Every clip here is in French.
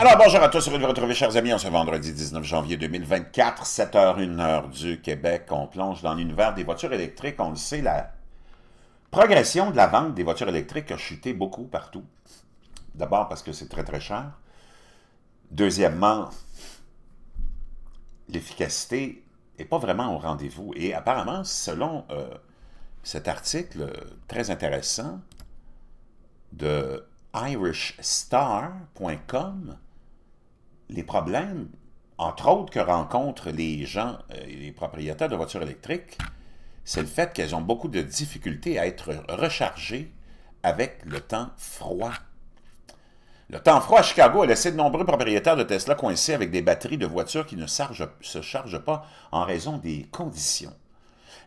Alors, bonjour à tous, heureux de vous retrouver, chers amis, en ce vendredi 19 janvier 2024, 7h, 1h du Québec. On plonge dans l'univers des voitures électriques. On le sait, la progression de la vente des voitures électriques a chuté beaucoup partout. D'abord parce que c'est très, très cher. Deuxièmement, l'efficacité n'est pas vraiment au rendez-vous. Et apparemment, selon euh, cet article très intéressant de irishstar.com, les problèmes, entre autres, que rencontrent les gens, et euh, les propriétaires de voitures électriques, c'est le fait qu'elles ont beaucoup de difficultés à être rechargées avec le temps froid. Le temps froid à Chicago a laissé de nombreux propriétaires de Tesla coincés avec des batteries de voitures qui ne se chargent pas en raison des conditions.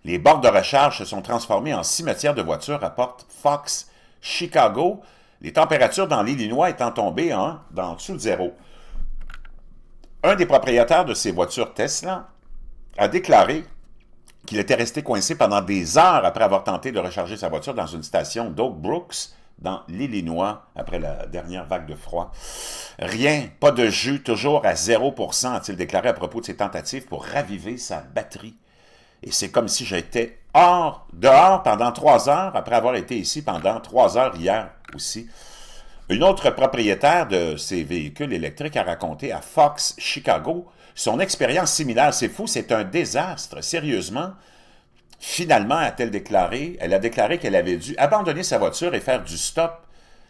Les bords de recharge se sont transformés en cimetières de voitures, rapporte Fox Chicago, les températures dans l'Illinois étant tombées en, hein, dans dessous de zéro. Un des propriétaires de ces voitures Tesla a déclaré qu'il était resté coincé pendant des heures après avoir tenté de recharger sa voiture dans une station d'Oak Brooks dans l'Illinois après la dernière vague de froid. Rien, pas de jus, toujours à 0%, a-t-il déclaré à propos de ses tentatives pour raviver sa batterie. Et c'est comme si j'étais hors, dehors pendant trois heures, après avoir été ici pendant trois heures hier aussi. Une autre propriétaire de ces véhicules électriques a raconté à Fox Chicago son expérience similaire. C'est fou, c'est un désastre, sérieusement. Finalement, a-t-elle déclaré, elle a déclaré qu'elle avait dû abandonner sa voiture et faire du stop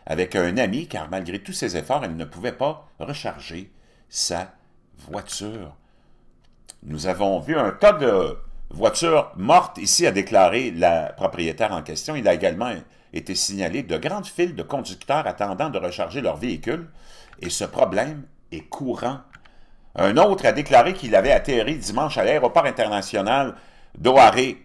avec un ami, car malgré tous ses efforts, elle ne pouvait pas recharger sa voiture. Nous avons vu un tas de voiture morte ici, a déclaré la propriétaire en question. Il a également été signalé de grandes files de conducteurs attendant de recharger leur véhicule, et ce problème est courant. Un autre a déclaré qu'il avait atterri dimanche à l'aéroport international d'Ohare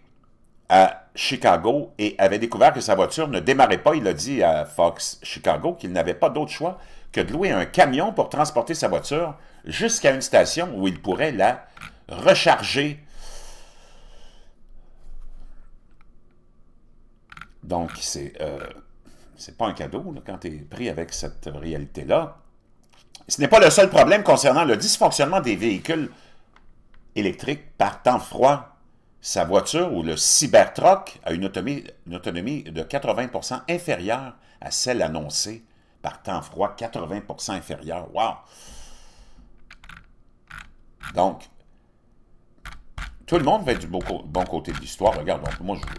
à Chicago et avait découvert que sa voiture ne démarrait pas. Il a dit à Fox Chicago qu'il n'avait pas d'autre choix que de louer un camion pour transporter sa voiture jusqu'à une station où il pourrait la recharger Donc, euh, c'est pas un cadeau quand tu es pris avec cette réalité-là. Ce n'est pas le seul problème concernant le dysfonctionnement des véhicules électriques par temps froid. Sa voiture ou le Cybertruck a une autonomie, une autonomie de 80 inférieure à celle annoncée par temps froid, 80 inférieure. Wow! Donc, tout le monde va être du bon côté de l'histoire. Regarde, donc moi, je,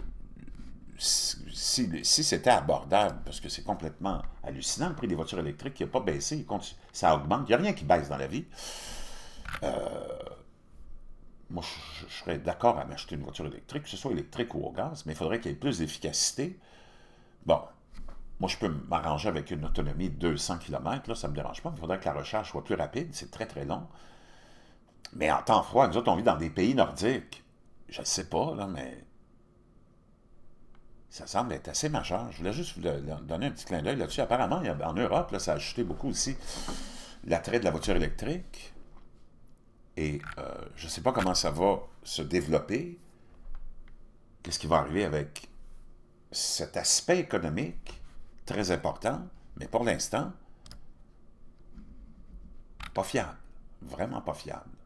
si, c'était abordable, parce que c'est complètement hallucinant, le prix des voitures électriques qui n'a pas baissé, ça augmente, il n'y a rien qui baisse dans la vie. Euh, moi, je, serais d'accord à m'acheter une voiture électrique, que ce soit électrique ou au gaz, mais il faudrait qu'il y ait plus d'efficacité. Bon, moi, je peux m'arranger avec une autonomie de 200 km, là, ça ne me dérange pas, il faudrait que la recharge soit plus rapide, c'est très, très long. Mais en temps froid, nous autres, on vit dans des pays nordiques. Je ne sais pas, là, mais ça semble être assez majeur. Je voulais juste vous donner un petit clin d'œil là-dessus. Apparemment, en Europe, ça a ajouté beaucoup aussi l'attrait de la voiture électrique. Et euh, je ne sais pas comment ça va se développer. Qu'est-ce qui va arriver avec cet aspect économique très important, mais pour l'instant, pas fiable. Vraiment pas fiable.